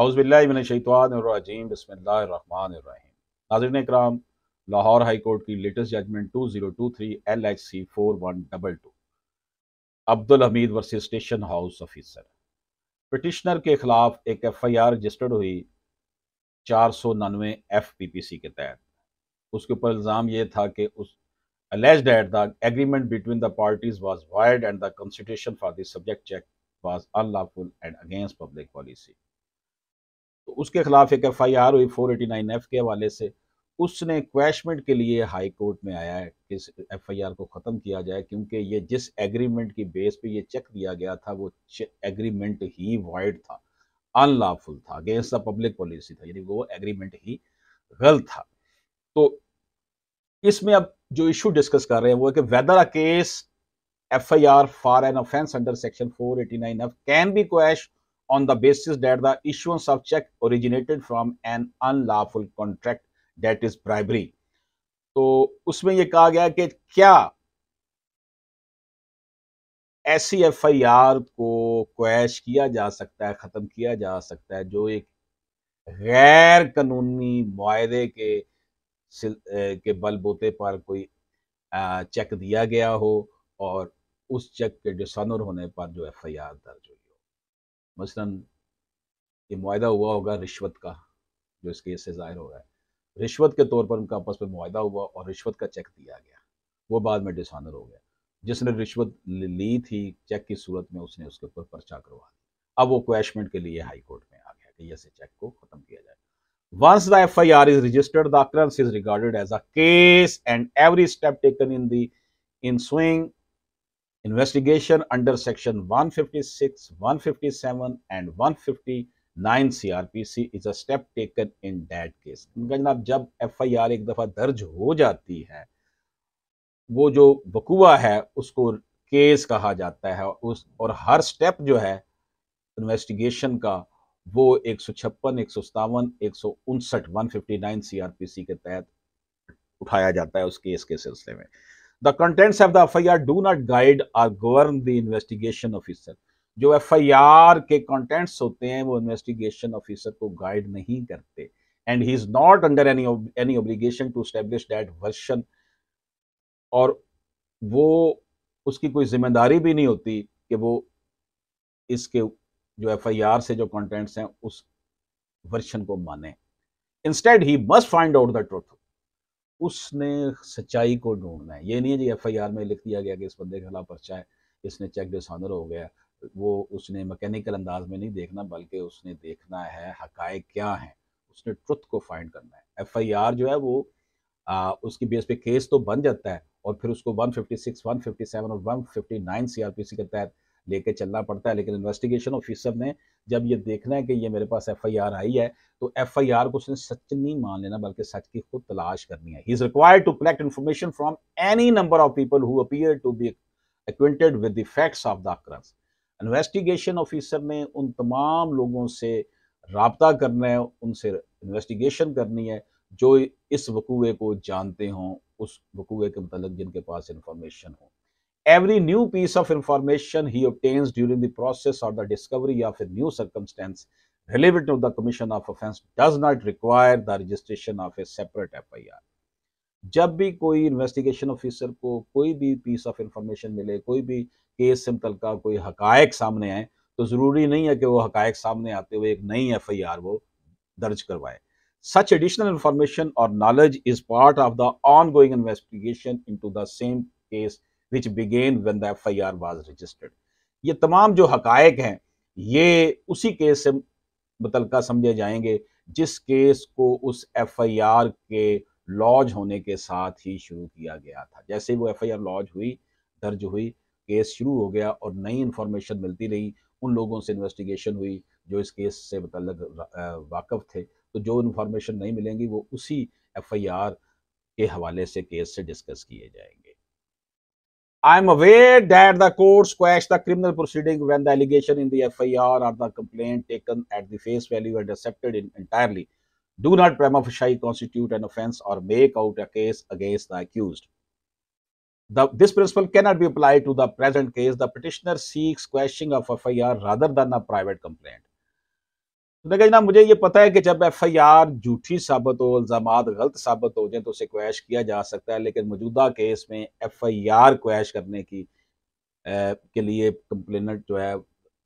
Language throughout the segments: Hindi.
अउज़बिल्लाशतवानरजीम बसमीम नाजरन कराम लाहौर हाई कोर्ट की latest judgement two zero two three L H C four one double two Abdul Hamid versus station house officer petitioner के खिलाफ एक एफ आई आर रजिस्टर्ड हुई चार सौ नानवे एफ पी पी सी के तहत उसके ऊपर इल्ज़ाम ये था कि उस allege that the agreement between the parties was void and the constitution for this subject cheque was unlawful and against public policy तो उसके खिलाफ एक एफ आई आर हुई फोर एटी नाइन एफ के हवाले से उसने क्वैशमेंट के लिए हाई कोर्ट में आया है कि इस एफ आई आर को ख़त्म किया जाए क्योंकि ये जिस एग्रीमेंट की बेस पे ये चेक दिया गया था वो एग्रीमेंट ही वाइड था अनलॉफुल था अगेंस्ट द पब्लिक पॉलिसी था यानी वो एग्रीमेंट ही गलत था तो इसमें अब जो इशू डिस्कस कर रहे हैं वो है कि whether a case F I R for an offence under section four eighty nine F can be quash on the basis that the issuance of check originated from an unlawful contract that is bribery तो उसमें यह कहा गया कि क्या ऐसी एफ आई आर को क्वैश किया जा सकता है ख़त्म किया जा सकता है जो एक गैर कानूनी मुआदे के के बलबूते पर कोई चेक दिया गया हो और उस चेक के डिसनर होने पर जो एफ आई आर दर्ज हुई मसलन ये माहा हुआ होगा रिश्वत का जो इस केस से ज़ाहिर हो रहा है रिश्वत के तौर पर उनका आपस में माहा हुआ और रिश्वत का चेक दिया गया वो बाद में डिसऑनर हो गया जिसने रिश्वत ली थी चेक की सूरत में उसने उसके ऊपर पर्चा करवा दिया अब वो क्वेशमेंट के लिए हाई कोर्ट में आ गया कि ऐसे चेक को ख़त्म किया जाए I R is registered the the is is as a case and every step taken in the ensuing investigation under section 156 157 and 159 crpc is a step taken in that case जनाब जब एफआईआर एक दफ़ा दर्ज हो जाती है वो जो बकुआ है उसको केस कहा जाता है उस और हर स्टेप जो है इन्वेस्टिगेशन का वो एक सौ छप्पन एक सौ सतावन एक सौ उनसठ one fifty nine C R P C के तहत उठाया जाता है उस केस के सिलसिले में the contents of the F I R do not guide or govern the investigation officer जो एफ आई आर के कंटेंट्स होते हैं वो इन्वेस्टिगेशन ऑफिसर को गाइड नहीं करते and he is not under any any obligation to establish that version और वो उसकी कोई जिम्मेदारी भी नहीं होती कि वो इसके जो एफ आई आर से जो कंटेंट्स हैं उस वर्शन को माने instead he must find out the truth उसने सच्चाई को ढूंढना है ये नहीं है जी एफआईआर में लिख दिया गया कि इस बंदे के खिलाफ पर्चा है इसने चेक डिसऑनर हो गया वो उसने मैकेनिकल अंदाज में नहीं देखना बल्कि उसने देखना है हकाय क्या है उसने ट्रुथ को फाइंड करना है एफआईआर जो है वो आ, उसकी बेस पे केस तो बन जाता है और फिर उसको 156, 157 और 159 सीआरपीसी के तहत लेके चलना पड़ता है लेकिन इन्वेस्टिगेशन ऑफिसर ने जब ये देखना है कि ये मेरे पास एफआईआर आई है तो एफआईआर को उसने सच नहीं मान लेना बल्कि सच की खुद तलाश करनी है he is required to collect information from any number of people who appear to be acquainted with the facts of the occurrence investigation officer ने उन तमाम लोगों से रबता करना है उनसे इन्वेस्टिगेशन करनी है जो इस वकूए को जानते हों उस वकूए के मतलब जिनके पास इंफॉर्मेशन हो every new piece of information he obtains during the process of the discovery of a new circumstance relevant of the commission of offence does not require the registration of a separate F I R जब भी कोई इन्वेस्टिगेशन ऑफिसर को कोई भी पीस ऑफ इंफॉर्मेशन मिले कोई भी केस से मुतल कोई हकायक सामने आए तो जरूरी नहीं है कि वो हकायक सामने आते हुए एक नई एफ आई आर वो दर्ज करवाए सच एडिशनल इंफॉर्मेशन और knowledge is part of the ongoing investigation into the same case which began when the F I R was registered ये तमाम जो हकायक हैं ये उसी केस से मुतलका समझे जाएंगे जिस केस को उस एफ आई आर के लॉज होने के साथ ही शुरू किया गया था जैसे वो एफ आई आर लॉज हुई दर्ज हुई केस शुरू हो गया और नई इन्फॉर्मेशन मिलती रही उन लोगों से इन्वेस्टिगेशन हुई जो इस केस से मतलब वाकफ़ थे तो जो इन्फॉर्मेशन नहीं मिलेंगी वो उसी एफ आई आर के हवाले से केस से डिस्कस किए जाएंगे I am aware that the court squashed the criminal proceeding when the allegation in the FIR or the complaint taken at the face value and accepted in entirely do not prima facie constitute an offense or make out a case against the accused. The, this principle cannot be applied to the present case. The petitioner seeks quashing of FIR rather than a private complaint. उन्होंने तो कहा जनाब मुझे ये पता है कि जब एफ आई आर झूठी साबित हो इल्ज़ाम गलत साबित हो जाए तो उसे क्वैश किया जा सकता है लेकिन मौजूदा केस में एफ आई आर क्वैश करने की ए, के लिए कंप्लेनेंट जो है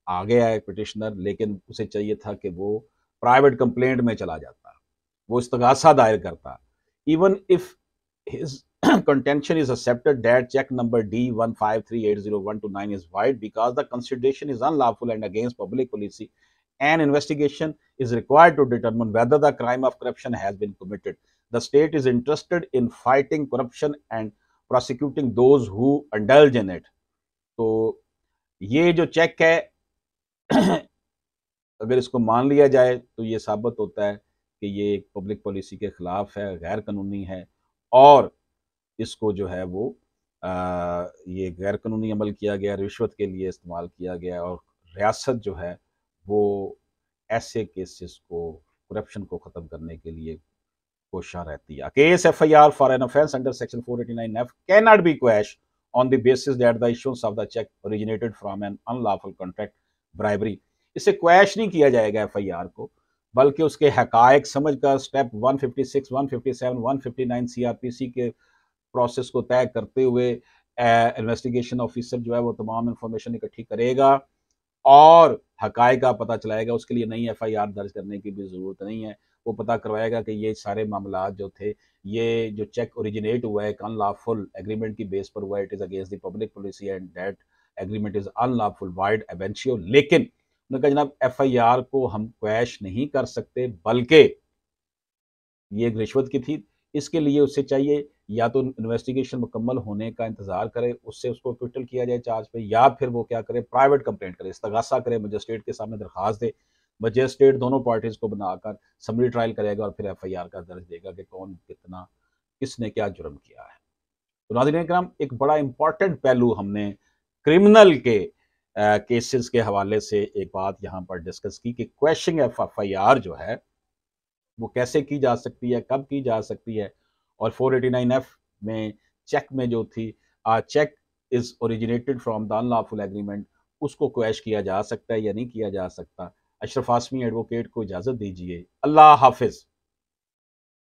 आ गया है पिटिशनर लेकिन उसे चाहिए था कि वो प्राइवेट कंप्लेंट में चला जाता वो इस्तगासा दायर करता even if his contention is accepted that cheque number D one five three eight zero one two nine is void because the consideration is unlawful and against public policy An investigation is required to determine whether the crime of corruption has been committed. The state is interested in fighting corruption and prosecuting those who indulge in it. तो ye jo check hai अगर इसको मान लिया जाए तो ये साबित होता है कि ये एक पब्लिक पॉलिसी के ख़िलाफ़ है गैर कानूनी है और इसको जो है वो आ, ये गैर कानूनी अमल किया गया रिश्वत के लिए इस्तेमाल किया गया और रियासत जो है वो ऐसे केसेस को करप्शन को ख़त्म करने के लिए कोशा रहती है case F I R for an offence under section four eighty nine F can not be quashed on the basis that the issuance of the cheque originated from an unlawful contract bribery इसे क्वैश नहीं किया जाएगा एफ आई आर को बल्कि उसके हकायक समझ कर स्टेप 156, 157, 159 सीआरपीसी के प्रोसेस को तय करते हुए इन्वेस्टिगेशन ऑफिसर जो है वो तमाम इन्फॉर्मेशन इकट्ठी करेगा और हकायक का पता चलाएगा उसके लिए नई एफ आई आर दर्ज करने की भी ज़रूरत नहीं है वो पता करवाएगा कि ये सारे मामला जो थे ये जो चेक ओरिजिनेट हुआ है अनलॉफुल एग्रीमेंट की बेस पर हुआ it is against the public policy and that agreement is unlawful void एवेंशियो लेकिन उन्होंने कहा जनाब एफ आई आर को हम क्वैश नहीं कर सकते बल्कि ये एक रिश्वत की थी इसके लिए उससे चाहिए या तो इन्वेस्टिगेशन मुकम्मल होने का इंतजार करे उससे उसको ट्विटल किया जाए चार्ज पे या फिर वो क्या करे प्राइवेट कंप्लेंट करे इस्तगासा करे मजिस्ट्रेट के सामने दरख्वास्त दे मजिस्ट्रेट दोनों पार्टीज को बनाकर समरी ट्रायल करेगा और फिर एफ आई आर का दर्ज देगा कि कौन कितना किसने क्या जुर्म किया है तो नादिन कराम एक बड़ा इंपॉर्टेंट पहलू हमने क्रिमिनल के केसेस के हवाले से एक बात यहाँ पर डिस्कस की कि question F F I R जो है वो कैसे की जा सकती है कब की जा सकती है और एफ में चेक में जो थी a cheque is originated from the unlawful agreement उसको क्वैश किया जा सकता है या नहीं किया जा सकता अशरफ आसमी एडवोकेट को इजाज़त दीजिए अल्लाह हाफिज़